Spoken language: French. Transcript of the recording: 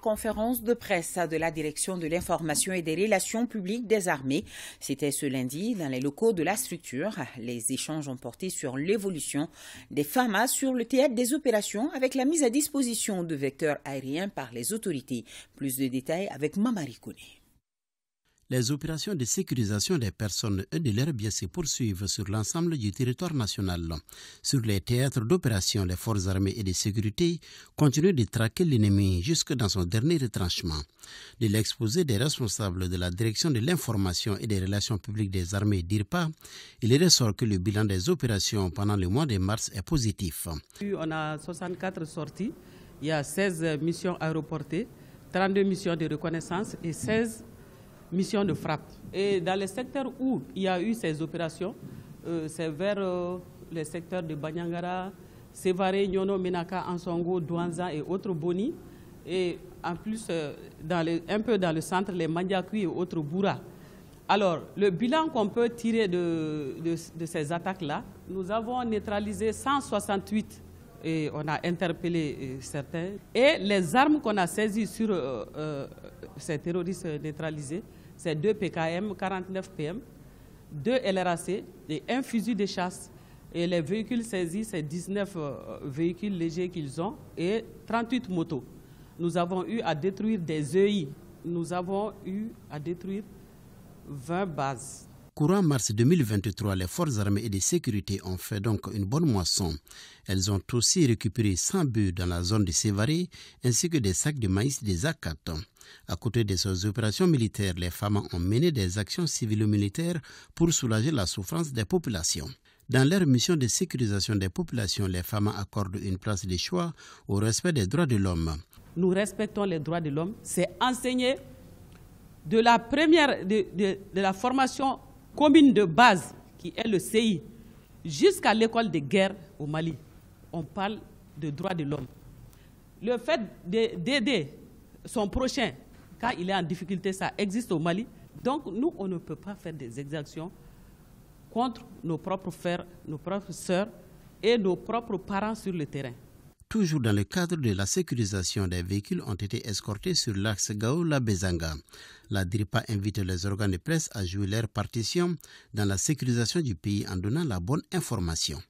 conférence de presse de la Direction de l'information et des relations publiques des armées. C'était ce lundi dans les locaux de la structure. Les échanges ont porté sur l'évolution des FAMA sur le théâtre des opérations avec la mise à disposition de vecteurs aériens par les autorités. Plus de détails avec Mamari Kone les opérations de sécurisation des personnes et de leurs biens se poursuivent sur l'ensemble du territoire national. Sur les théâtres d'opération, les forces armées et de sécurité continuent de traquer l'ennemi jusque dans son dernier retranchement. De l'exposé des responsables de la direction de l'information et des relations publiques des armées d'IRPA, il ressort que le bilan des opérations pendant le mois de mars est positif. On a 64 sorties, il y a 16 missions aéroportées, 32 missions de reconnaissance et 16 mission de frappe. Et dans les secteurs où il y a eu ces opérations, euh, c'est vers euh, les secteurs de Banyangara, Sévaré, Nyono, Menaka, Ansongo, Douanza et autres Boni. Et en plus, euh, dans un peu dans le centre, les Mandiakui et autres Bura. Alors, le bilan qu'on peut tirer de, de ces attaques-là, nous avons neutralisé 168 et on a interpellé euh, certains. Et les armes qu'on a saisies sur euh, euh, ces terroristes neutralisés, c'est deux PKM, 49 PM, deux LRAC et un fusil de chasse. Et les véhicules saisis, c'est 19 véhicules légers qu'ils ont et 38 motos. Nous avons eu à détruire des EI. Nous avons eu à détruire 20 bases Courant mars 2023, les forces armées et de sécurité ont fait donc une bonne moisson. Elles ont aussi récupéré 100 bœufs dans la zone de Sévaré, ainsi que des sacs de maïs des Akatons. À côté de ces opérations militaires, les femmes ont mené des actions civilo-militaires pour soulager la souffrance des populations. Dans leur mission de sécurisation des populations, les femmes accordent une place de choix au respect des droits de l'homme. Nous respectons les droits de l'homme. C'est enseigné de la première, de la formation commune de base qui est le CI, jusqu'à l'école de guerre au Mali, on parle de droits de l'homme. Le fait d'aider son prochain quand il est en difficulté, ça existe au Mali. Donc nous, on ne peut pas faire des exactions contre nos propres frères, nos propres sœurs et nos propres parents sur le terrain toujours dans le cadre de la sécurisation des véhicules, ont été escortés sur l'axe Gao-Labezanga. La DRIPA invite les organes de presse à jouer leur partition dans la sécurisation du pays en donnant la bonne information.